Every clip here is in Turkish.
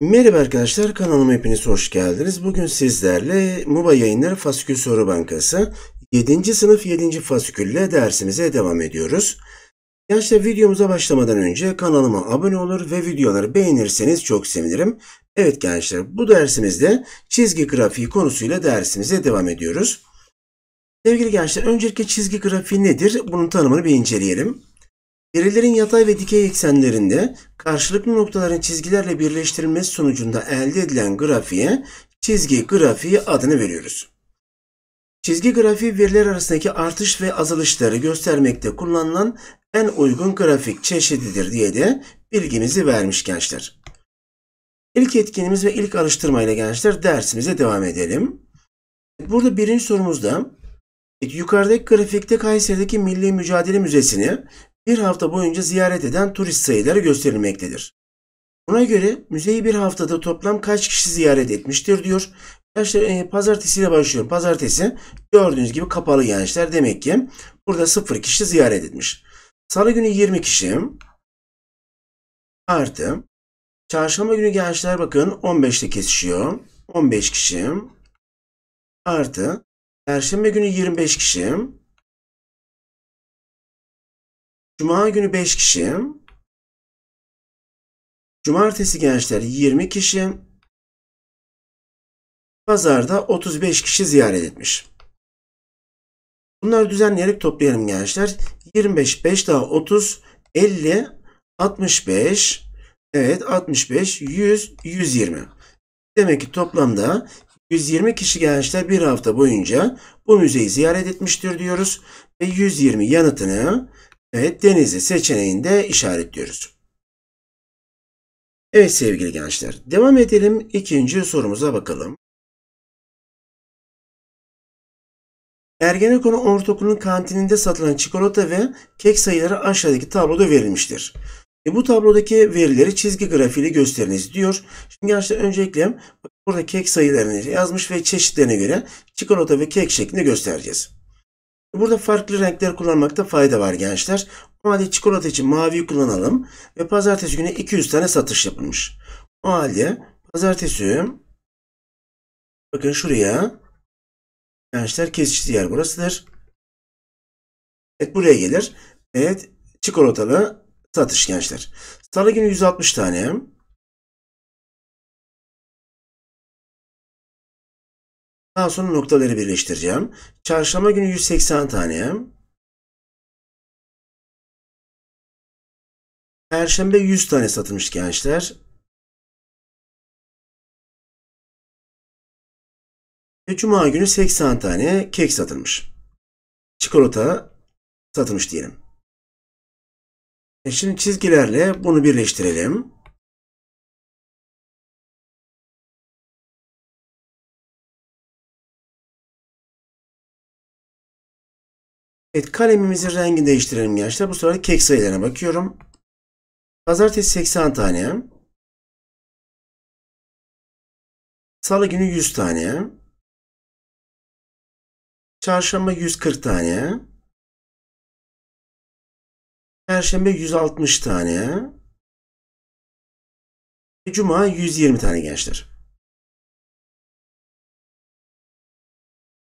Merhaba arkadaşlar kanalıma hepiniz hoş geldiniz. Bugün sizlerle MUBA Yayınları Fasikül Soru Bankası 7. sınıf 7. fasikülle dersimize devam ediyoruz. Gençler videomuza başlamadan önce kanalıma abone olur ve videoları beğenirseniz çok sevinirim. Evet gençler bu dersimizde çizgi grafiği konusuyla dersimize devam ediyoruz. Sevgili gençler öncelikle çizgi grafiği nedir? Bunun tanımını bir inceleyelim. Verilerin yatay ve dikey eksenlerinde karşılıklı noktaların çizgilerle birleştirilmesi sonucunda elde edilen grafiğe çizgi grafiği adını veriyoruz. Çizgi grafiği veriler arasındaki artış ve azalışları göstermekte kullanılan en uygun grafik çeşididir diye de bilgimizi vermiş gençler. İlk etkinimiz ve ilk alıştırmayla gençler dersimize devam edelim. Burada birinci sorumuzda Yukarıdaki grafikte Kayseri'deki Milli Mücadele Müzesi'ni bir hafta boyunca ziyaret eden turist sayıları gösterilmektedir. Buna göre müzeyi bir haftada toplam kaç kişi ziyaret etmiştir diyor. Gençler e, pazartesiyle başlıyorum. Pazartesi gördüğünüz gibi kapalı gençler. Demek ki burada sıfır kişi ziyaret etmiş. Salı günü 20 kişi artı çarşamba günü gençler bakın 15'te kesişiyor. 15 kişi artı Perşembe günü 25 kişiyim, Cuma günü 5 kişiyim, Cumartesi gençler 20 kişi. Pazarda 35 kişi ziyaret etmiş. Bunları düzenleyerek toplayalım gençler. 25, 5 daha 30, 50, 65. Evet 65, 100, 120. Demek ki toplamda 120 kişi gençler bir hafta boyunca bu müzeyi ziyaret etmiştir diyoruz. Ve 120 yanıtını evet, Denizli seçeneğinde işaretliyoruz. Evet sevgili gençler devam edelim ikinci sorumuza bakalım. Ergenekon Ortaokulu'nun kantininde satılan çikolata ve kek sayıları aşağıdaki tabloda verilmiştir. E bu tablodaki verileri çizgi grafiğiyle gösteriniz diyor. Şimdi gençler öncelikle Burada kek sayılarını yazmış ve çeşitlerine göre çikolata ve kek şeklini göstereceğiz. Burada farklı renkler kullanmakta fayda var gençler. O halde çikolata için maviyi kullanalım ve pazartesi günü 200 tane satış yapılmış. O halde pazartesi bakın şuraya gençler kesişti yer burasıdır. Evet buraya gelir. Evet çikolatalı satış gençler. Salı günü 160 tane. Daha sonra noktaları birleştireceğim. Çarşamba günü 180 tane. Perşembe 100 tane satılmış gençler. Ve Cuma günü 80 tane kek satılmış. Çikolata satılmış diyelim. E şimdi çizgilerle bunu birleştirelim. Evet kalemimizin rengini değiştirelim gençler. Bu sefer kek sayılarına bakıyorum. Pazartesi 80 tane. Salı günü 100 tane. Çarşamba 140 tane. Perşembe 160 tane. Cuma 120 tane gençler.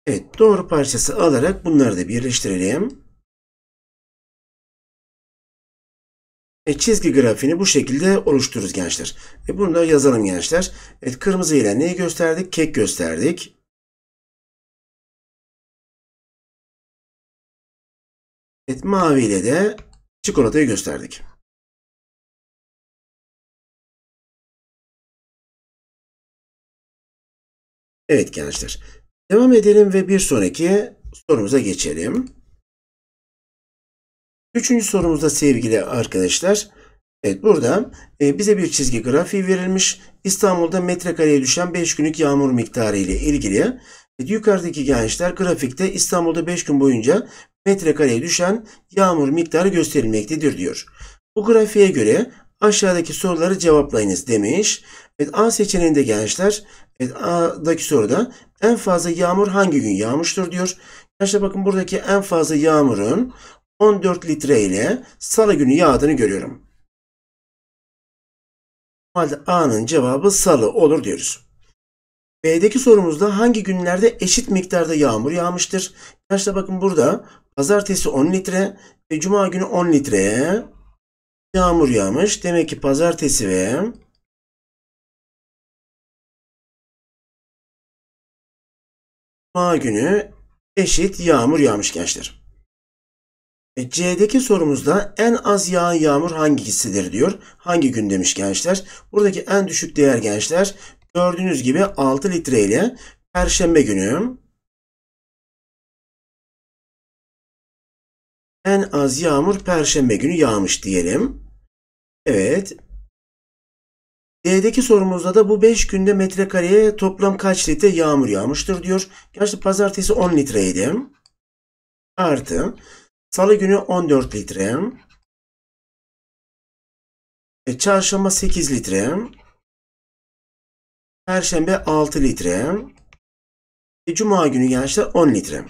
Evet doğru parçası alarak bunları da birleştirelim. E, çizgi grafiğini bu şekilde oluştururuz gençler. E, bunu da yazalım gençler. Evet kırmızı ile neyi gösterdik? Kek gösterdik. Evet mavi ile de çikolatayı gösterdik. Evet gençler. Devam edelim ve bir sonraki sorumuza geçelim. Üçüncü sorumuzda sevgili arkadaşlar. Evet burada e, bize bir çizgi grafiği verilmiş. İstanbul'da metrekareye düşen 5 günlük yağmur miktarı ile ilgili. Evet, yukarıdaki gençler grafikte İstanbul'da 5 gün boyunca metrekareye düşen yağmur miktarı gösterilmektedir diyor. Bu grafiğe göre aşağıdaki soruları cevaplayınız demiş. Evet A seçeneğinde gençler evet, A'daki soruda en fazla yağmur hangi gün yağmıştır diyor. Gençler bakın buradaki en fazla yağmurun 14 litre ile salı günü yağdığını görüyorum. O halde A'nın cevabı salı olur diyoruz. B'deki sorumuzda hangi günlerde eşit miktarda yağmur yağmıştır? Gençler bakın burada pazartesi 10 litre ve cuma günü 10 litreye yağmur yağmış. Demek ki pazartesi ve cuma günü eşit yağmur yağmış gençler. E, C'deki sorumuzda en az yağan yağmur hangisidir diyor. Hangi gün demiş gençler. Buradaki en düşük değer gençler gördüğünüz gibi 6 litre ile Perşembe günü en az yağmur Perşembe günü yağmış diyelim. Evet. D'deki sorumuzda da bu 5 günde metrekareye toplam kaç litre yağmur yağmıştır diyor. Gerçi pazartesi 10 litreydi. Artı salı günü 14 litre. E, çarşamba 8 litre. Perşembe 6 litre. E, Cuma günü gençler 10 litre.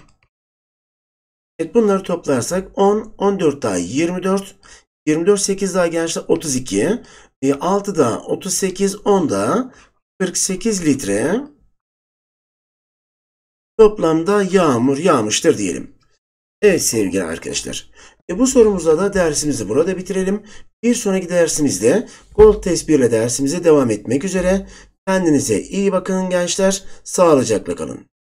Evet bunları toplarsak 10, 14 daha 24. 24 8 daha gençler 32. E, 6'da 38 10'da 48 litre toplamda yağmur yağmıştır diyelim. Evet sevgili arkadaşlar. E bu sorumuzla da dersimizi burada bitirelim. Bir sonraki dersimizde kol tesbirle dersimize devam etmek üzere. Kendinize iyi bakın gençler. Sağlıcakla kalın.